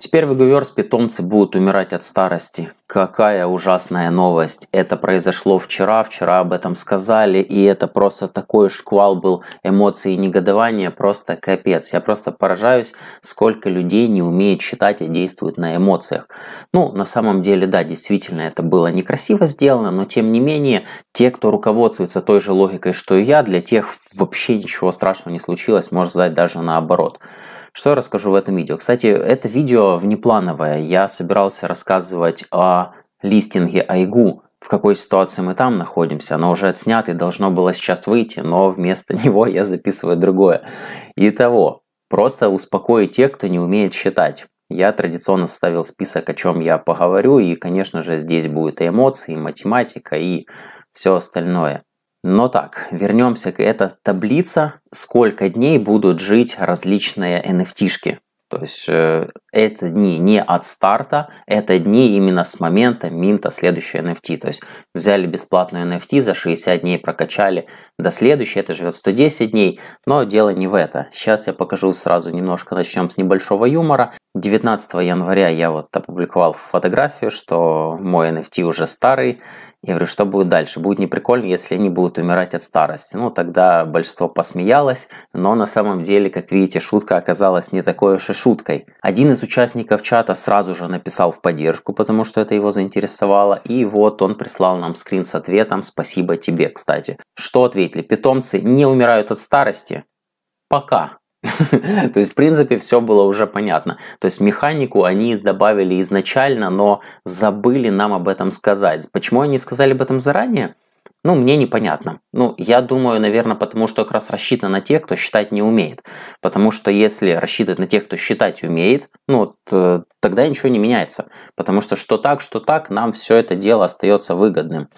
Теперь в Эговерс питомцы будут умирать от старости. Какая ужасная новость. Это произошло вчера, вчера об этом сказали, и это просто такой шквал был эмоций и негодования, просто капец. Я просто поражаюсь, сколько людей не умеет считать и а действует на эмоциях. Ну, на самом деле, да, действительно, это было некрасиво сделано, но тем не менее, те, кто руководствуется той же логикой, что и я, для тех вообще ничего страшного не случилось, может сказать, даже наоборот. Что я расскажу в этом видео? Кстати, это видео внеплановое. Я собирался рассказывать о листинге Айгу, в какой ситуации мы там находимся. Оно уже отснято и должно было сейчас выйти, но вместо него я записываю другое. Итого, просто успокою тех, кто не умеет считать. Я традиционно составил список, о чем я поговорю, и, конечно же, здесь будет и эмоции, и математика, и все остальное. Но так, вернемся к этой таблице, сколько дней будут жить различные NFT-шки. То есть э, это дни не от старта, это дни именно с момента минта следующей NFT. То есть взяли бесплатную NFT, за 60 дней прокачали до следующей, это живет 110 дней, но дело не в это. Сейчас я покажу сразу немножко, начнем с небольшого юмора. 19 января я вот опубликовал фотографию, что мой NFT уже старый. Я говорю, что будет дальше? Будет не прикольно, если они будут умирать от старости. Ну, тогда большинство посмеялось, но на самом деле, как видите, шутка оказалась не такой уж и шуткой. Один из участников чата сразу же написал в поддержку, потому что это его заинтересовало, и вот он прислал нам скрин с ответом «Спасибо тебе, кстати». Что ответили? Питомцы не умирают от старости? Пока. То есть, в принципе, все было уже понятно. То есть, механику они добавили изначально, но забыли нам об этом сказать. Почему они сказали об этом заранее? Ну, мне непонятно. Ну, я думаю, наверное, потому что как раз рассчитано на тех, кто считать не умеет. Потому что если рассчитывать на тех, кто считать умеет, ну, вот, э, тогда ничего не меняется. Потому что что так, что так, нам все это дело остается выгодным.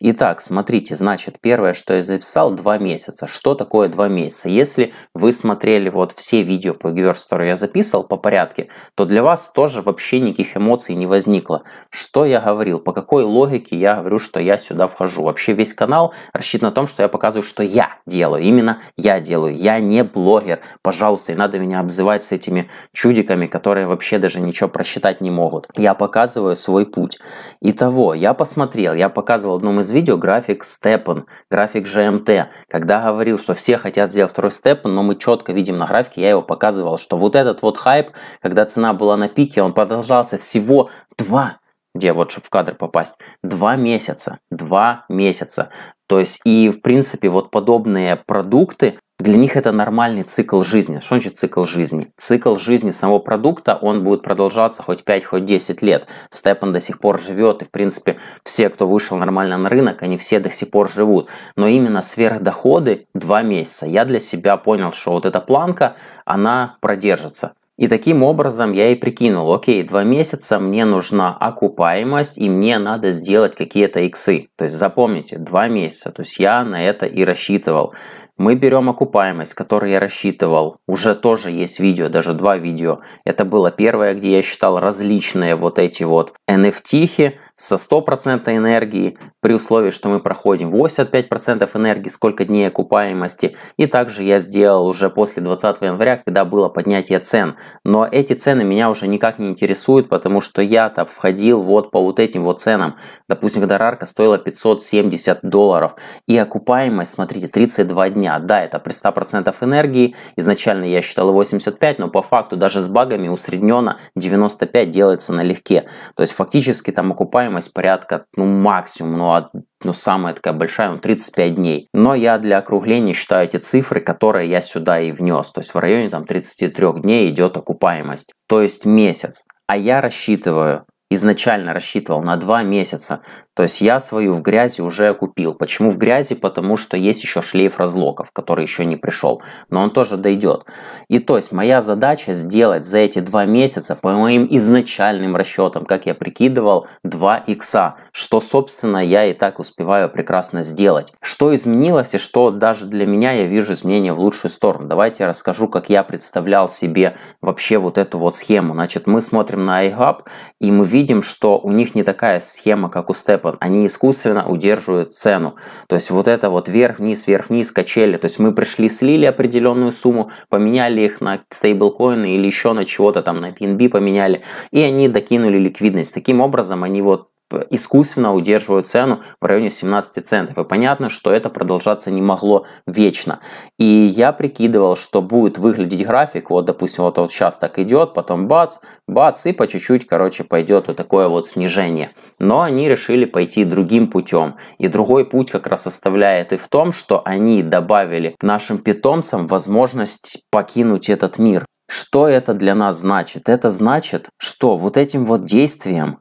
Итак, смотрите, значит, первое, что я записал, два месяца. Что такое два месяца? Если вы смотрели вот все видео по Giverse, которые я записывал по порядке, то для вас тоже вообще никаких эмоций не возникло. Что я говорил? По какой логике я говорю, что я сюда вхожу? Вообще весь весь канал рассчитан на том, что я показываю, что я делаю. Именно я делаю. Я не блогер. Пожалуйста, не надо меня обзывать с этими чудиками, которые вообще даже ничего просчитать не могут. Я показываю свой путь. Итого, я посмотрел, я показывал в одном из видео график Степен, график жмт, когда говорил, что все хотят сделать второй Степен, но мы четко видим на графике, я его показывал, что вот этот вот хайп, когда цена была на пике, он продолжался всего два где вот, чтобы в кадр попасть, два месяца, два месяца. То есть и, в принципе, вот подобные продукты, для них это нормальный цикл жизни. Что значит цикл жизни? Цикл жизни самого продукта, он будет продолжаться хоть 5, хоть 10 лет. Степан до сих пор живет, и в принципе все, кто вышел нормально на рынок, они все до сих пор живут. Но именно сверхдоходы 2 месяца. Я для себя понял, что вот эта планка, она продержится. И таким образом я и прикинул, окей, два месяца мне нужна окупаемость, и мне надо сделать какие-то иксы. То есть запомните, два месяца, то есть я на это и рассчитывал. Мы берем окупаемость, которую я рассчитывал. Уже тоже есть видео, даже два видео. Это было первое, где я считал различные вот эти вот nft со стопроцентной энергией, при условии, что мы проходим 85% энергии, сколько дней окупаемости. И также я сделал уже после 20 января, когда было поднятие цен. Но эти цены меня уже никак не интересуют, потому что я-то входил вот по вот этим вот ценам. Допустим, когда рарка стоила 570 долларов. И окупаемость, смотрите, 32 дня. Да, это при 100% энергии. Изначально я считал 85, но по факту даже с багами усредненно 95 делается налегке. То есть фактически там окупаемость окупаемость порядка, ну, максимум, ну, от, ну, самая такая большая, ну, 35 дней. Но я для округления считаю эти цифры, которые я сюда и внес. То есть в районе там 33 дней идет окупаемость, то есть месяц. А я рассчитываю изначально рассчитывал на два месяца. То есть я свою в грязи уже купил. Почему в грязи? Потому что есть еще шлейф разлоков, который еще не пришел. Но он тоже дойдет. И то есть моя задача сделать за эти два месяца по моим изначальным расчетам, как я прикидывал, 2 икса. Что, собственно, я и так успеваю прекрасно сделать. Что изменилось и что даже для меня я вижу изменения в лучшую сторону. Давайте я расскажу, как я представлял себе вообще вот эту вот схему. Значит, мы смотрим на iHub и мы видим, видим, что у них не такая схема, как у Степан. Они искусственно удерживают цену. То есть вот это вот вверх-вниз, вверх-вниз, качели. То есть мы пришли, слили определенную сумму, поменяли их на стейблкоины или еще на чего-то там, на PNB поменяли, и они докинули ликвидность. Таким образом, они вот искусственно удерживают цену в районе 17 центов. И понятно, что это продолжаться не могло вечно. И я прикидывал, что будет выглядеть график, вот, допустим, вот, вот сейчас так идет, потом бац, бац, и по чуть-чуть, короче, пойдет вот такое вот снижение. Но они решили пойти другим путем. И другой путь как раз составляет и в том, что они добавили нашим питомцам возможность покинуть этот мир. Что это для нас значит? Это значит, что вот этим вот действием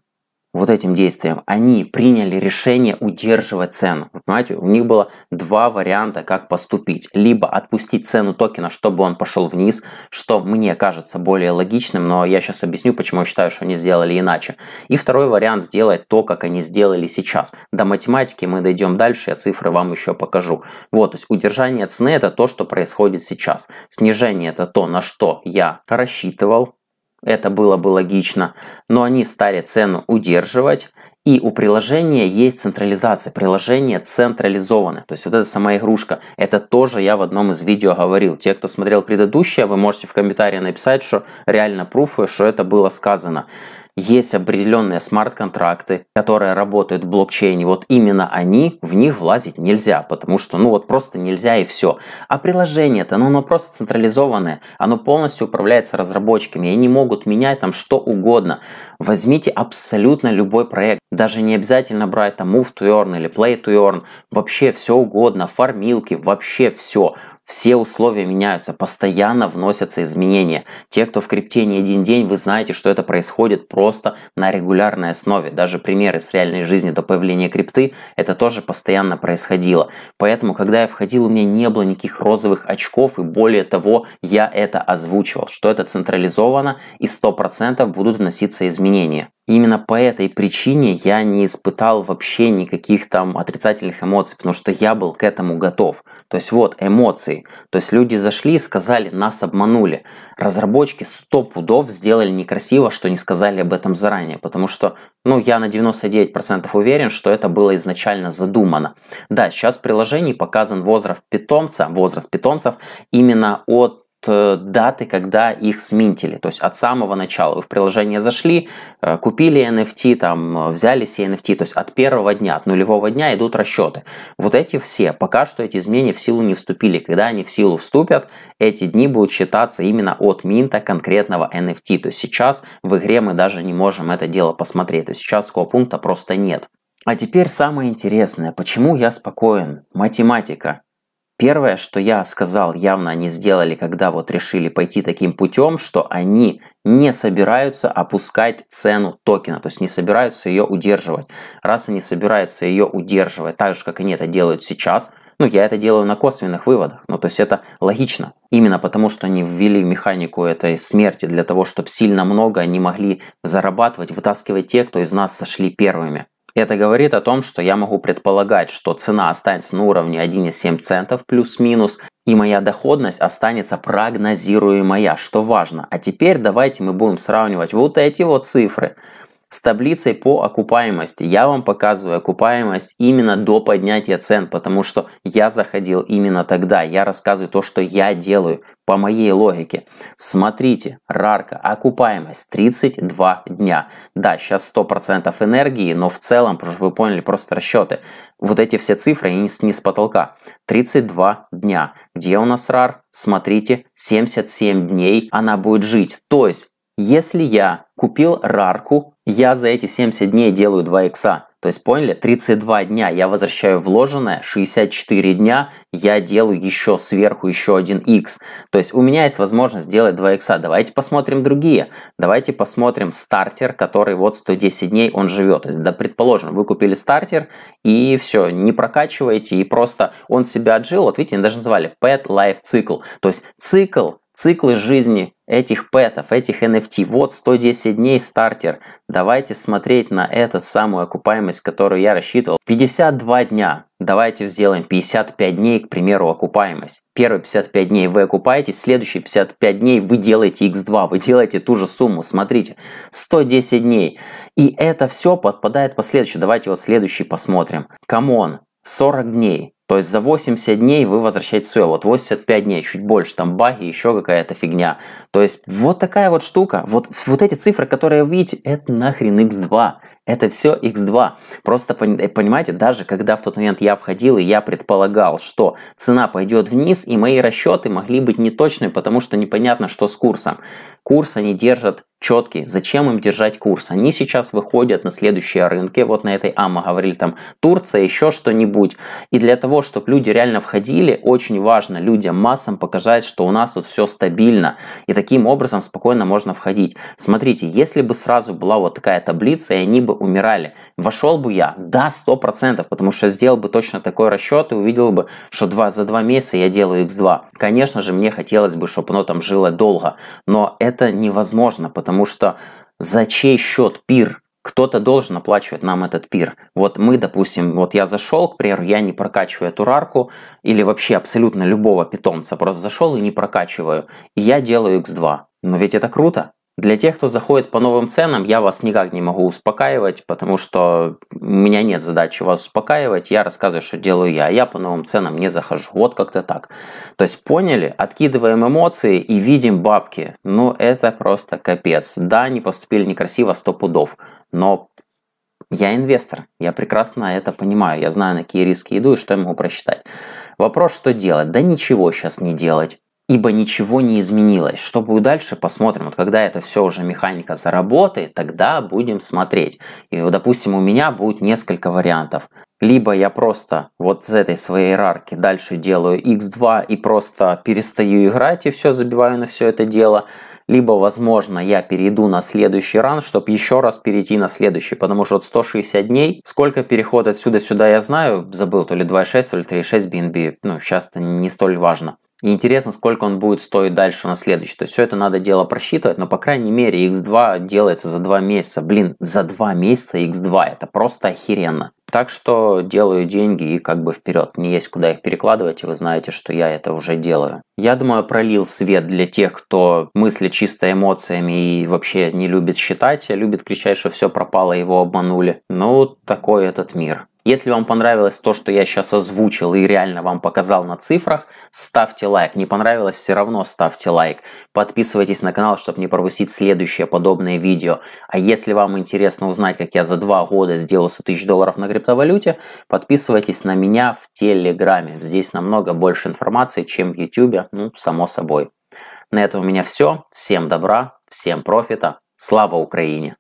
вот этим действием, они приняли решение удерживать цену. Понимаете, у них было два варианта, как поступить. Либо отпустить цену токена, чтобы он пошел вниз, что мне кажется более логичным, но я сейчас объясню, почему я считаю, что они сделали иначе. И второй вариант сделать то, как они сделали сейчас. До математики мы дойдем дальше, я цифры вам еще покажу. Вот, то есть удержание цены это то, что происходит сейчас. Снижение это то, на что я рассчитывал, это было бы логично, но они стали цену удерживать, и у приложения есть централизация, приложение централизовано. То есть вот эта сама игрушка, это тоже я в одном из видео говорил. Те, кто смотрел предыдущее, вы можете в комментарии написать, что реально пруфы, что это было сказано есть определенные смарт-контракты, которые работают в блокчейне. Вот именно они, в них влазить нельзя, потому что, ну вот просто нельзя и все. А приложение-то, ну оно просто централизованное, оно полностью управляется разработчиками, и они могут менять там что угодно. Возьмите абсолютно любой проект, даже не обязательно брать там Move to Earn или Play to Earn, вообще все угодно, фармилки, вообще все. Все условия меняются, постоянно вносятся изменения. Те, кто в крипте не один день, вы знаете, что это происходит просто на регулярной основе. Даже примеры с реальной жизни до появления крипты, это тоже постоянно происходило. Поэтому, когда я входил, у меня не было никаких розовых очков, и более того, я это озвучивал, что это централизовано и 100% будут вноситься изменения. Именно по этой причине я не испытал вообще никаких там отрицательных эмоций, потому что я был к этому готов. То есть вот эмоции. То есть люди зашли и сказали, нас обманули. Разработчики сто пудов сделали некрасиво, что не сказали об этом заранее, потому что, ну, я на 99% уверен, что это было изначально задумано. Да, сейчас в приложении показан возраст питомца, возраст питомцев именно от Э, даты, когда их сминтили. То есть от самого начала вы в приложение зашли, э, купили NFT, там, э, взяли все NFT. То есть от первого дня, от нулевого дня идут расчеты. Вот эти все, пока что эти изменения в силу не вступили. Когда они в силу вступят, эти дни будут считаться именно от минта конкретного NFT. То есть сейчас в игре мы даже не можем это дело посмотреть. То есть сейчас такого пункта просто нет. А теперь самое интересное. Почему я спокоен? Математика. Первое, что я сказал, явно они сделали, когда вот решили пойти таким путем, что они не собираются опускать цену токена, то есть не собираются ее удерживать. Раз они собираются ее удерживать, так же, как они это делают сейчас, ну, я это делаю на косвенных выводах. Ну, то есть это логично. Именно потому, что они ввели механику этой смерти для того, чтобы сильно много они могли зарабатывать, вытаскивать те, кто из нас сошли первыми. Это говорит о том, что я могу предполагать, что цена останется на уровне 1,7 центов плюс-минус, и моя доходность останется прогнозируемая, что важно. А теперь давайте мы будем сравнивать вот эти вот цифры – с таблицей по окупаемости. Я вам показываю окупаемость именно до поднятия цен, потому что я заходил именно тогда. Я рассказываю то, что я делаю по моей логике. Смотрите, рарка, окупаемость 32 дня. Да, сейчас 100% энергии, но в целом, чтобы вы поняли, просто расчеты. Вот эти все цифры не с, не с потолка. 32 дня. Где у нас рар? Смотрите, 77 дней она будет жить. То есть если я купил рарку, я за эти 70 дней делаю 2 икса. То есть, поняли, 32 дня я возвращаю вложенное, 64 дня я делаю еще сверху еще один X. То есть, у меня есть возможность сделать 2 X. Давайте посмотрим другие. Давайте посмотрим стартер, который вот 110 дней он живет. То есть, да, предположим, вы купили стартер и все, не прокачиваете, и просто он себя отжил. Вот видите, они даже называли Pet Life Cycle. То есть, цикл циклы жизни этих пэтов, этих NFT. Вот 110 дней стартер. Давайте смотреть на эту самую окупаемость, которую я рассчитывал. 52 дня. Давайте сделаем 55 дней, к примеру, окупаемость. Первые 55 дней вы окупаетесь, следующие 55 дней вы делаете x2, вы делаете ту же сумму, смотрите, 110 дней. И это все подпадает под следующее. Давайте вот следующий посмотрим. Камон, 40 дней, то есть за 80 дней вы возвращаете свое. Вот 85 дней, чуть больше, там баги, еще какая-то фигня. То есть вот такая вот штука. Вот, вот эти цифры, которые вы видите, это нахрен x2. Это все x2. Просто э, понимаете, даже когда в тот момент я входил и я предполагал, что цена пойдет вниз, и мои расчеты могли быть неточны, потому что непонятно, что с курсом. Курс они держат четкий. Зачем им держать курс? Они сейчас выходят на следующие рынки. Вот на этой АМА говорили там Турция, еще что-нибудь. И для того, чтобы люди реально входили, очень важно людям массам показать, что у нас тут все стабильно. И таким образом спокойно можно входить. Смотрите, если бы сразу была вот такая таблица, и они бы умирали. Вошел бы я, да, сто процентов, потому что сделал бы точно такой расчет и увидел бы, что два за два месяца я делаю x2. Конечно же, мне хотелось бы, чтобы оно там жило долго, но это невозможно, потому что за чей счет пир кто-то должен оплачивать нам этот пир. Вот мы, допустим, вот я зашел, к примеру, я не прокачиваю эту рарку, или вообще абсолютно любого питомца, просто зашел и не прокачиваю, и я делаю x2. Но ведь это круто, для тех, кто заходит по новым ценам, я вас никак не могу успокаивать, потому что у меня нет задачи вас успокаивать. Я рассказываю, что делаю я, а я по новым ценам не захожу. Вот как-то так. То есть поняли, откидываем эмоции и видим бабки. Ну это просто капец. Да, не поступили некрасиво 100 пудов, но я инвестор, я прекрасно это понимаю, я знаю, на какие риски иду и что я могу просчитать. Вопрос, что делать? Да ничего сейчас не делать ибо ничего не изменилось. Что будет дальше, посмотрим. Вот когда это все уже механика заработает, тогда будем смотреть. И, вот, допустим, у меня будет несколько вариантов. Либо я просто вот с этой своей рарки дальше делаю x2 и просто перестаю играть и все, забиваю на все это дело. Либо, возможно, я перейду на следующий ран, чтобы еще раз перейти на следующий, потому что вот 160 дней, сколько переход отсюда сюда я знаю, забыл, то ли 2.6, то ли 3.6 BNB, ну, сейчас это не столь важно. И интересно, сколько он будет стоить дальше на следующий. То есть все это надо дело просчитывать, но по крайней мере X2 делается за 2 месяца. Блин, за 2 месяца X2 это просто охеренно. Так что делаю деньги и как бы вперед. Не есть куда их перекладывать, и вы знаете, что я это уже делаю. Я думаю, пролил свет для тех, кто мысли чисто эмоциями и вообще не любит считать, а любит кричать, что все пропало, его обманули. Ну, такой этот мир. Если вам понравилось то, что я сейчас озвучил и реально вам показал на цифрах, ставьте лайк. Не понравилось, все равно ставьте лайк. Подписывайтесь на канал, чтобы не пропустить следующее подобное видео. А если вам интересно узнать, как я за два года сделал 100 тысяч долларов на криптовалюте, подписывайтесь на меня в Телеграме. Здесь намного больше информации, чем в Ютубе, ну, само собой. На этом у меня все. Всем добра, всем профита. Слава Украине!